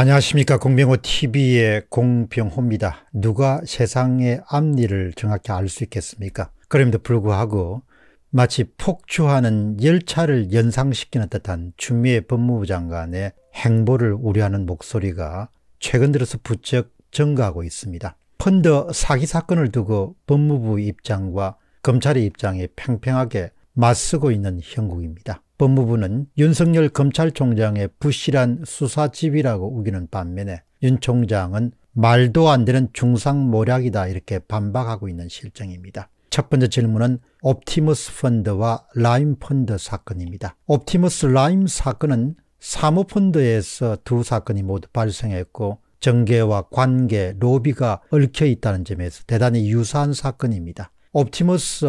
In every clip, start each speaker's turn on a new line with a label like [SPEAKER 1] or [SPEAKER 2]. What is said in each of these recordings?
[SPEAKER 1] 안녕하십니까 공병호TV의 공병호입니다. 누가 세상의 앞니를 정확히 알 수 있겠습니까? 그럼에도 불구하고 마치 폭주하는 열차를 연상시키는 듯한 주미의 법무부 장관의 행보를 우려하는 목소리가 최근 들어서 부쩍 증가하고 있습니다. 펀드 사기 사건을 두고 법무부 입장과 검찰의 입장이 팽팽하게 맞서고 있는 형국입니다. 법무부는 윤석열 검찰총장의 부실한 수사 집이라고 우기는 반면에 윤 총장은 말도 안 되는 중상모략이다 이렇게 반박하고 있는 실정입니다. 첫 번째 질문은 옵티머스 펀드와 라임 펀드 사건입니다. 옵티머스 라임 사건은 사모펀드에서 두 사건이 모두 발생했고 정계와 관계, 로비가 얽혀 있다는 점에서 대단히 유사한 사건입니다. 옵티머스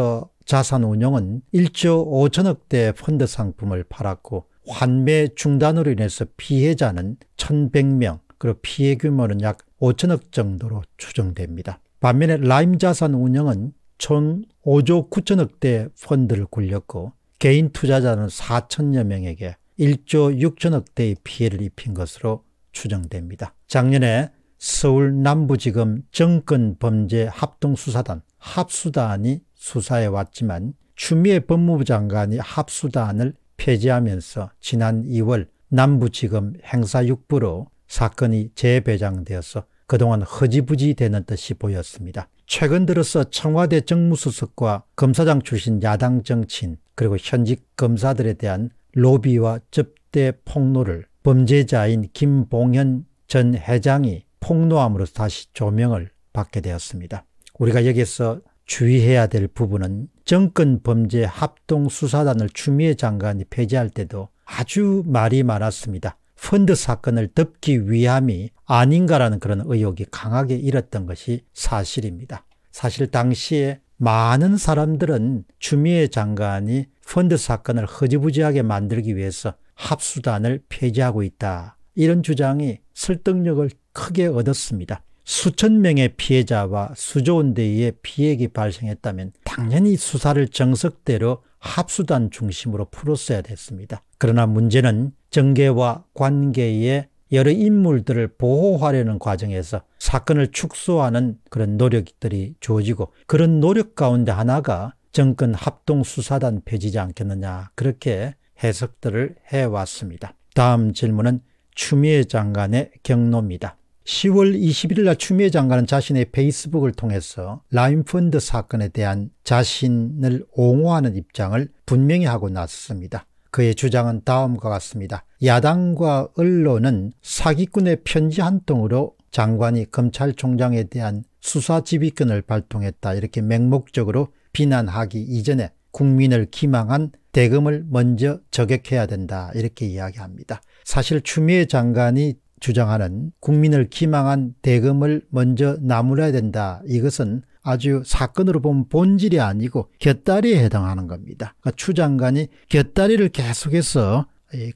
[SPEAKER 1] 자산 운용은 1조 5천억대 펀드 상품을 팔았고 환매 중단으로 인해서 피해자는 1,100명, 그리고 피해 규모는 약 5천억 정도로 추정됩니다. 반면에 라임 자산 운용은총 5조 9천억대 펀드를 굴렸고 개인 투자자는 4천여 명에게 1조 6천억대의 피해를 입힌 것으로 추정됩니다. 작년에 서울 남부지검 정권범죄합동수사단 합수단이 수사해 왔지만 추미애 법무부 장관이 합수단을 폐지하면서 지난 2월 남부지검 행사 6부로 사건이 재배장되어서 그동안 허지부지 되는 듯이 보였습니다. 최근 들어서 청와대 정무수석과 검사장 출신 야당 정치인 그리고 현직 검사들에 대한 로비와 접대 폭로를 범죄자인 김봉현 전 회장이 폭로함으로써 다시 조명을 받게 되었습니다. 우리가 여기서 주의해야 될 부분은 정권 범죄 합동 수사단을 추미애 장관이 폐지할 때도 아주 말이 많았습니다. 펀드 사건을 덮기 위함이 아닌가라는 그런 의혹이 강하게 일었던 것이 사실입니다. 사실 당시에 많은 사람들은 추미애 장관이 펀드 사건을 허지부지하게 만들기 위해서 합수단을 폐지하고 있다. 이런 주장이 설득력을 크게 얻었습니다. 수천 명의 피해자와 수조원 대의 피해액이 발생했다면 당연히 수사를 정석대로 합수단 중심으로 풀었어야 됐습니다. 그러나 문제는 정계와 관계의 여러 인물들을 보호하려는 과정에서 사건을 축소하는 그런 노력들이 주어지고 그런 노력 가운데 하나가 정권 합동수사단 폐지지 않겠느냐 그렇게 해석들을 해왔습니다. 다음 질문은 추미애 장관의 경로입니다. 10월 21일 날 추미애 장관은 자신의 페이스북을 통해서 라임펀드 사건에 대한 자신을 옹호하는 입장을 분명히 하고 나섰습니다. 그의 주장은 다음과 같습니다. 야당과 언론은 사기꾼의 편지 한 통으로 장관이 검찰총장에 대한 수사 지휘권을 발동했다 이렇게 맹목적으로 비난하기 이전에 국민을 기망한 대금을 먼저 저격해야 된다 이렇게 이야기합니다. 사실 추미애 장관이 주장하는 국민을 기망한 대금을 먼저 나무라야 된다. 이것은 아주 사건으로 보면 본질이 아니고 곁다리에 해당하는 겁니다. 그러니까 추 장관이 곁다리를 계속해서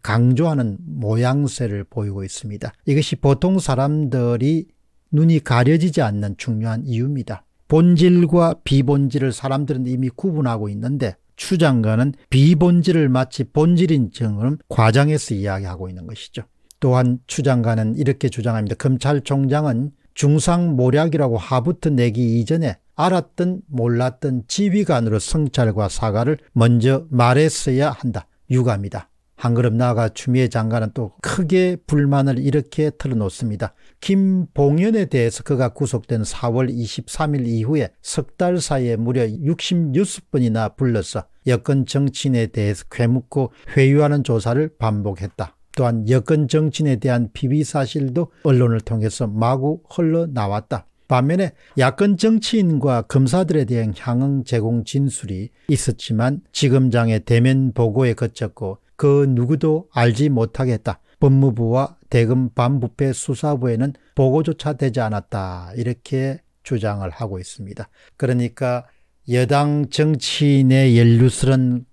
[SPEAKER 1] 강조하는 모양새를 보이고 있습니다. 이것이 보통 사람들이 눈이 가려지지 않는 중요한 이유입니다. 본질과 비본질을 사람들은 이미 구분하고 있는데 추 장관은 비본질을 마치 본질인 증언 과장해서 이야기하고 있는 것이죠. 또한 추장관은 이렇게 주장합니다. 검찰총장은 중상모략이라고 하부터 내기 이전에 알았든 몰랐든 지휘관으로 성찰과 사과를 먼저 말했어야 한다. 유감이다. 한 걸음 나아가 추미애 장관은 또 크게 불만을 이렇게 털어놓습니다. 김봉연에 대해서 그가 구속된 4월 23일 이후에 석 달 사이에 무려 66번이나 불러서 여권 정치인에 대해서 괴묻고 회유하는 조사를 반복했다. 또한 여권 정치인에 대한 비위 사실도 언론을 통해서 마구 흘러나왔다. 반면에 야권 정치인과 검사들에 대한 향응 제공 진술이 있었지만 지검장의 대면 보고에 거쳤고 그 누구도 알지 못하겠다. 법무부와 대금 반부패 수사부에는 보고조차 되지 않았다. 이렇게 주장을 하고 있습니다. 그러니까 여당 정치인의 연루설은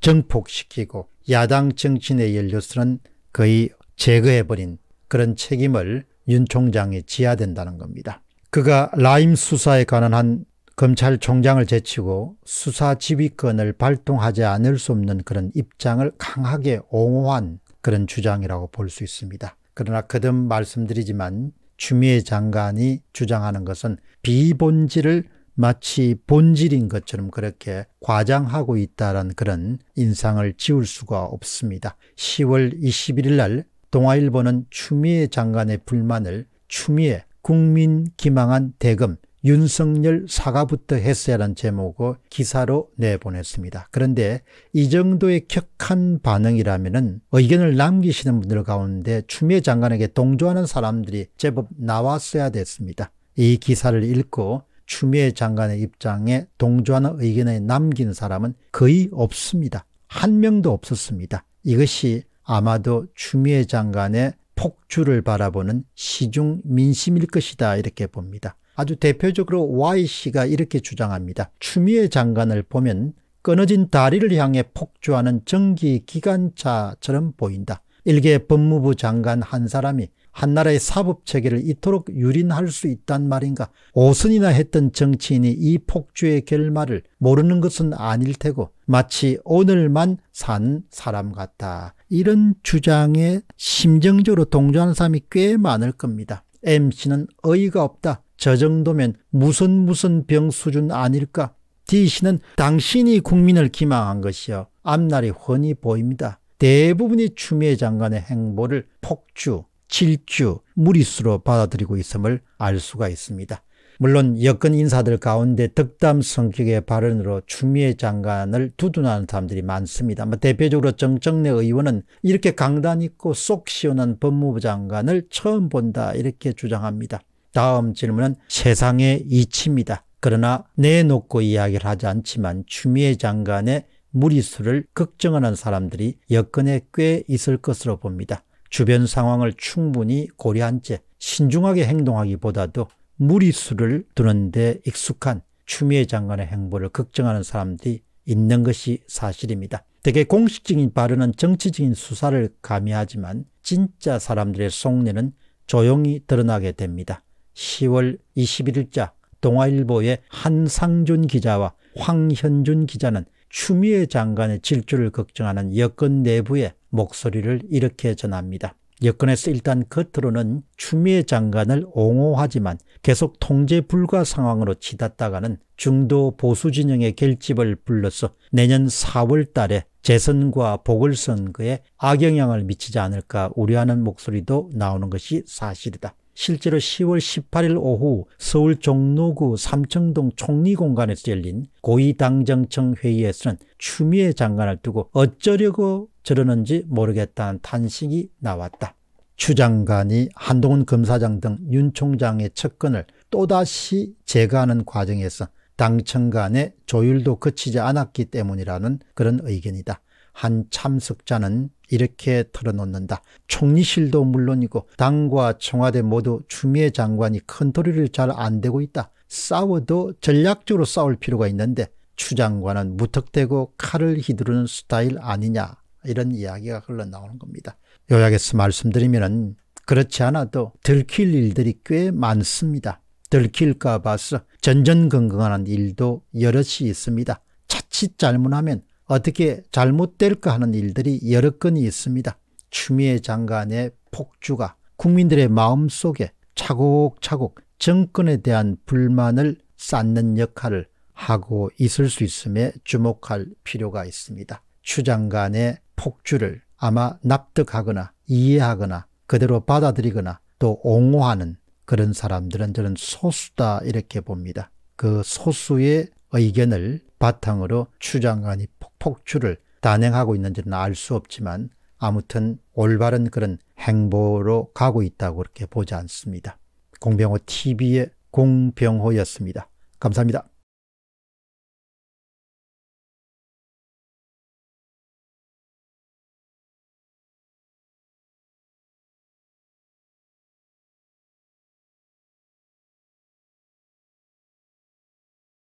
[SPEAKER 1] 정폭시키고 야당 정치인의 연루설은 거의 제거해버린 그런 책임을 윤 총장이 지야 된다는 겁니다. 그가 라임 수사에 관한 검찰총장을 제치고 수사 지휘권을 발동하지 않을 수 없는 그런 입장을 강하게 옹호한 그런 주장이라고 볼 수 있습니다. 그러나 거듭 말씀드리지만 추미애 장관이 주장하는 것은 비본질을 마치 본질인 것처럼 그렇게 과장하고 있다는 그런 인상을 지울 수가 없습니다. 10월 21일 날 동아일보는 추미애 장관의 불만을 추미애 국민 기망한 대금 윤석열 사과부터 했어야라는 제목의 기사로 내보냈습니다. 그런데 이 정도의 격한 반응이라면 의견을 남기시는 분들 가운데 추미애 장관에게 동조하는 사람들이 제법 나왔어야 됐습니다. 이 기사를 읽고 추미애 장관의 입장에 동조하는 의견을 남긴 사람은 거의 없습니다. 한 명도 없었습니다. 이것이 아마도 추미애 장관의 폭주를 바라보는 시중 민심일 것이다 이렇게 봅니다. 아주 대표적으로 Y씨가 이렇게 주장합니다. 추미애 장관을 보면 끊어진 다리를 향해 폭주하는 전기기관차처럼 보인다. 일개 법무부 장관 한 사람이 한나라의 사법체계를 이토록 유린할 수 있단 말인가 오선이나 했던 정치인이 이 폭주의 결말을 모르는 것은 아닐 테고 마치 오늘만 산 사람 같다. 이런 주장에 심정적으로 동조하는 사람이 꽤 많을 겁니다. MC는 어이가 없다. 저 정도면 무슨 무슨 병 수준 아닐까? D씨는 당신이 국민을 기망한 것이여 앞날이 훤히 보입니다. 대부분이 추미애 장관의 행보를 폭주, 질주, 무리수로 받아들이고 있음을 알 수가 있습니다. 물론 여권 인사들 가운데 덕담 성격의 발언으로 추미애 장관을 두둔하는 사람들이 많습니다. 뭐 대표적으로 정정래 의원은 이렇게 강단 있고 쏙 시원한 법무부 장관을 처음 본다 이렇게 주장합니다. 다음 질문은 세상의 이치입니다. 그러나 내놓고 이야기를 하지 않지만 추미애 장관의 무리수를 걱정하는 사람들이 여건에 꽤 있을 것으로 봅니다. 주변 상황을 충분히 고려한 채 신중하게 행동하기보다도 무리수를 두는데 익숙한 추미애 장관의 행보를 걱정하는 사람들이 있는 것이 사실입니다. 대개 공식적인 발언은 정치적인 수사를 가미하지만 진짜 사람들의 속내는 조용히 드러나게 됩니다. 10월 21일자 동아일보의 한상준 기자와 황현준 기자는 추미애 장관의 질주를 걱정하는 여권 내부의 목소리를 이렇게 전합니다. 여권에서 일단 겉으로는 추미애 장관을 옹호하지만 계속 통제 불가 상황으로 치닫다가는 중도 보수 진영의 결집을 불러서 내년 4월 달에 재선과 보궐선거에 악영향을 미치지 않을까 우려하는 목소리도 나오는 것이 사실이다. 실제로 10월 18일 오후 서울 종로구 삼청동 총리 공간에서 열린 고위당정청 회의에서는 추미애 장관을 두고 어쩌려고 저러는지 모르겠다는 탄식이 나왔다. 추 장관이 한동훈 검사장 등 윤 총장의 측근을 또다시 제거하는 과정에서 당청 간의 조율도 그치지 않았기 때문이라는 그런 의견이다. 한 참석자는 이렇게 털어놓는다. 총리실도 물론이고 당과 청와대 모두 추미애 장관이 컨트롤를잘 안 되고 있다. 싸워도 전략적으로 싸울 필요가 있는데 추 장관은 무턱대고 칼을 휘두르는 스타일 아니냐 이런 이야기가 흘러나오는 겁니다. 요약해서 말씀드리면 그렇지 않아도 들킬 일들이 꽤 많습니다. 들킬까 봐서 전전긍긍하는 일도 여럿이 있습니다. 자칫 잘못하면 어떻게 잘못될까 하는 일들이 여러 건이 있습니다. 추미애 장관의 폭주가 국민들의 마음속에 차곡차곡 정권에 대한 불만을 쌓는 역할을 하고 있을 수 있음에 주목할 필요가 있습니다. 추 장관의 폭주를 아마 납득하거나 이해하거나 그대로 받아들이거나 또 옹호하는 그런 사람들은 저는 소수다 이렇게 봅니다. 그 소수의 의견을 바탕으로 추장관이 폭폭출을 단행하고 있는지는 알 수 없지만 아무튼 올바른 그런 행보로 가고 있다고 그렇게 보지 않습니다. 공병호 TV의 공병호였습니다. 감사합니다.